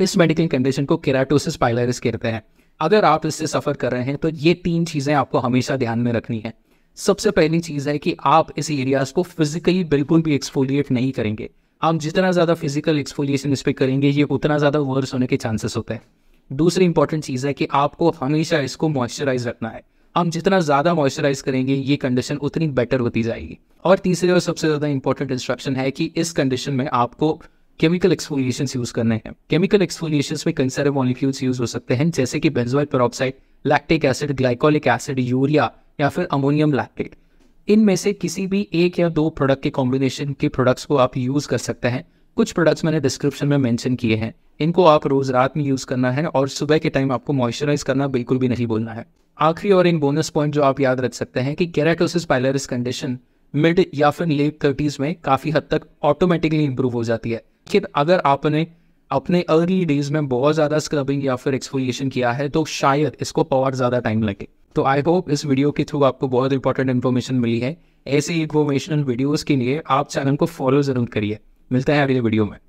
इस medical condition को keratosis pilaris कहते हैं अगर आप इससे सफ़र कर रहे हैं तो ये तीन चीज़ें आपको हमेशा ध्यान में रखनी है सबसे पहली चीज़ है कि आप इस एरियाज़ को फिजिकली बिल्कुल भी एक्सफोलिएट नहीं करेंगे आप जितना ज़्यादा फिजिकल एक्सफोलिएशन इस पर करेंगे ये उतना ज़्यादा वर्स होने के चांसेस होते हैं दूसरी इंपॉर्टेंट चीज़ है कि आपको हमेशा इसको मॉइस्चराइज रखना है हम जितना ज़्यादा मॉइस्चराइज करेंगे ये कंडीशन उतनी बेटर होती जाएगी और तीसरी और सबसे ज़्यादा इंपॉर्टेंट इंस्ट्रक्शन है कि इस कंडीशन में आपको केमिकल एक्सफोलिएशन यूज करने हैं केमिकल एक्सफोलिएशन में कई सारे मॉलिक्यूल्स यूज हो सकते हैं जैसे कि benzoyl peroxide lactic acid glycolic acid urea या फिर अमोनियम लैक्टेट इनमें से किसी भी एक या दो प्रोडक्ट के कॉम्बिनेशन के प्रोडक्ट्स को आप यूज़ कर सकते हैं कुछ प्रोडक्ट्स मैंने डिस्क्रिप्शन में मेंशन किए हैं इनको आप रोज़ रात में यूज़ करना है और सुबह के टाइम आपको मॉइस्चराइज करना बिल्कुल भी नहीं बोलना है आखिरी और इन बोनस पॉइंट जो आप याद रख सकते हैं कि कैराटोसिस पाइलरिस कंडीशन मिड या फिर लेट थर्टीज़ में काफ़ी हद तक ऑटोमेटिकली इंप्रूव हो जाती है लेकिन अगर आपने अपने अर्ली डेज में बहुत ज़्यादा स्क्रबिंग या फिर एक्सफोलिएशन किया है तो शायद इसको और ज़्यादा टाइम लगे तो आई होप इस वीडियो के थ्रू आपको बहुत इंपॉर्टेंट इन्फॉर्मेशन मिली है ऐसे इन्फॉर्मेशनल वीडियोज़ के लिए आप चैनल को फॉलो ज़रूर करिए मिलता है अगले वीडियो में